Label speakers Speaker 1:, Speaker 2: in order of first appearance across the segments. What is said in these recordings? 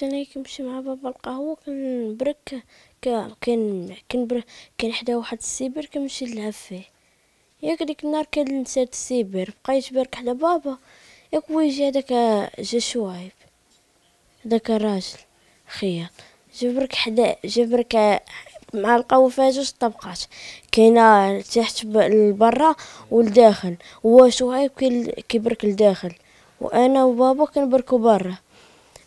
Speaker 1: كان هيك مع بابا القهوة كنبرك كان كنبرك كان حدا واحد السيبر كنمشي نلعب فيه ياك ديك النهار كان نسات السيبر بقيت برك حدا بابا ياك ويجي يجي هداك جا شوايب هداك الراجل جا جبرك حدا جبرك مع القهوة فيها جوج طبقات كاينة تحت لبرا والداخل هو شعيب كيبرك لداخل وانا وبابا كنبركو برا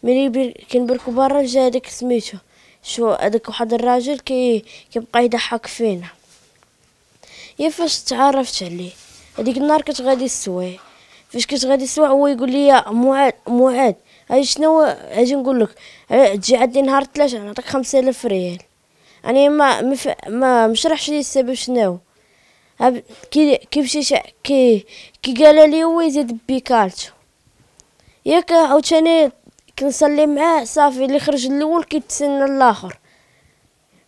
Speaker 1: ملي بر... كنبركو برا جا هذاك سميتو شو هذاك واحد الراجل كي كيبقى يضحك فينا يا فاش تعرفت عليه هذيك النهار كنت غادي السوايع فاش كنت غادي السوايع هو يقول لي معاد معاد هاي شنو اجي نقول لك تجي عندي نهار ثلاثة نعطيك خمسة آلاف ريال يعني ما مف... ما مشرحش لي السبب شنو هب... كي كي مشيت كي كي قال لي هو يزيد بيكالتو ياك عاوتاني كنصلي معاه صافي اللي خرج الاول كيتسنى الاخر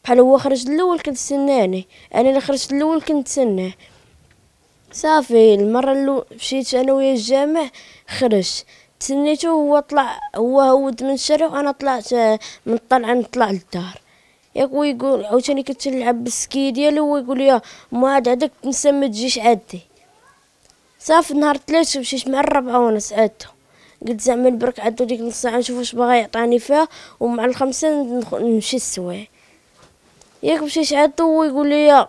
Speaker 1: بحال هو خرج الاول كنتسناني انا اللي خرجت الاول كنتسناه صافي المره اللي مشيت انا ويا الجامع خرج تسنيته هو طلع هو هود من الشارع وانا طلعت آه، من الطلعه نطلع للدار ياك يقول عاوتاني كنت نلعب بالسكي ديالي هو يقول لي ما عاد عندك تنسى ما تجيش عادي صافي نهار ثلاثة مشيت مع الربعة وانا ساعدته قلت زعما برك عدو ديك نص ساعه نشوف واش باغا يعطاني فيها ومع الخمسه نمشي السوايع ياك مشيت عدو ويقول لي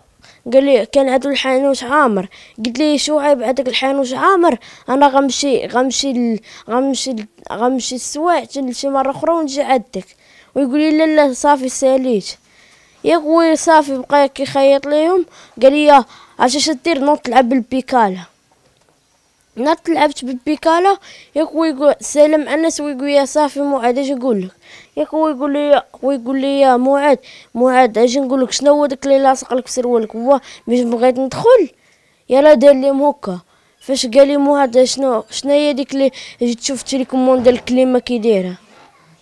Speaker 1: قال لي كان عندو الحانوت عامر قلت ليه عيب عندك الحانوت عامر انا غنمشي غنمشي ل... غنمشي غنمشي السوايع شي مره اخرى ونجي عندك ويقول لي لا لا صافي ساليت ياك وي صافي بقى كيخيط ليهم قال لي اش دير نوض تلعب بالبيكاله نط لعبت بالبيكالا ياك هو يقول سالم انس ويقول يا صافي معاد اش نقول لك ياك هو يقول لي هو يقول لي يا معاد معاد اش نقول لك شنو هو داك اللي لاصق لك في سروالك هو مش بغيت ندخل يلا دار لي موكا فاش قال لي معاد شنو شنو هي ديك اللي جيت شفت لي كوموند الكليمه كي دايره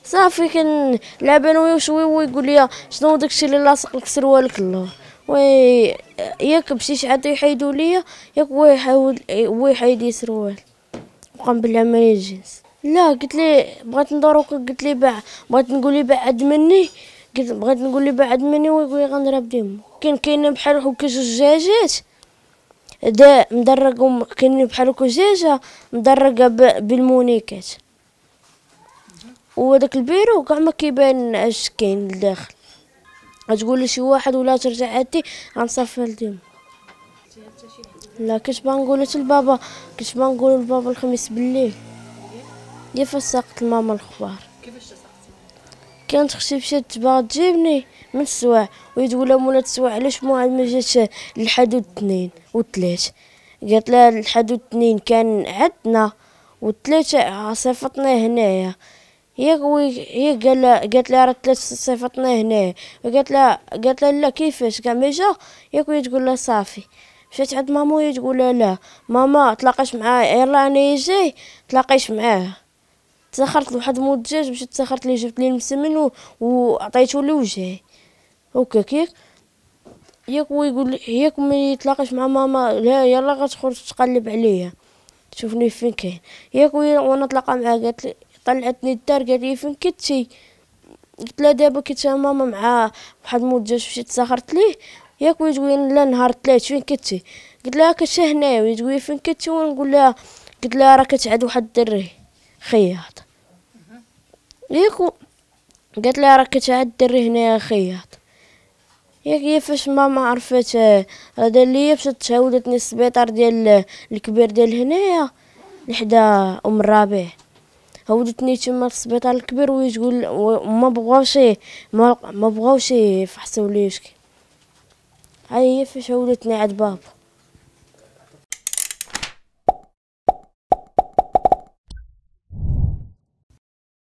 Speaker 1: صافي كنلعب انا ويا شويه ويقول لي شنو داكشي اللي لاصق لك سروالك الله وي ياك بشي عاد يحيدوا ليا ياك ويحاول ويحيد يسروال وقام بالعملية الجنس لا قلت لي بغيت ندور قلت لي بعد بغيت نقول لي بعد مني قلت بغيت نقول لي بعد مني ويقول لي غنضرب ديمو كاين كاينه بحال هكا جوج جاجات دا مدرق كاين بحال هكا جاجة مدرقه بالمونيكات وداك البيرو كاع ما كيبان اش كاين لداخل غتقول لشي واحد ولا ترجع عادي غنصفي لديما لا كنت باغي نقول لبابا كنت باغي نقول لبابا الخميس بالليل يا فاش ساقت لماما الخبار كانت خشي مشات تبغى تجيبني من السواع وهي تقول لها مولات السواع علاش ما ما جاتش الحد و والثلاث قالت لها الحد والاثنين كان عندنا والثلاثه صيفطنا هنايا هي هي قال لها قالت لها راه صيفطني هنا قالت لها قالت لها لا كيفاش كاع ما جا ياك تقول لها صافي مشات عند ماما هي تقول لها لا ماما تلاقاش معاه إيه، يلا انا يجي تلاقيش معاه تسخرت لواحد مود الدجاج مشات تسخرت ليه جبت ليه المسمن وعطيته لوجهي هكا كيك ياك يقول ياك ما يتلاقاش مع ماما لا يلا غتخرج تقلب عليا تشوفني فين كاين ياك وانا نتلاقى معاه قالت لي طلعتني الدار قال لي فين كنتي قلت لها دابا كنت ماما مع واحد المده مشيت سافرت ليه ياك ويتقول لا نهار ثلاث فين كنتي قلت لها كنت هنا ويتقول فين كنتي ونقول لها قلت لها راه كتعاد واحد الدري خياط ياك قالت لها راه كتعاد الدري هنا خياط ياك هي فاش ماما عرفت هذا اللي هي مشات آه، تعاودتني السبيطار ديال الكبير ديال هنايا لحدا ام الرابع هودتني تما للسبيطار الكبير ويقول وما بغاوش ما, ما بغاوش يفحصوا لي شكي هاي هي فاش هولتني عند بابا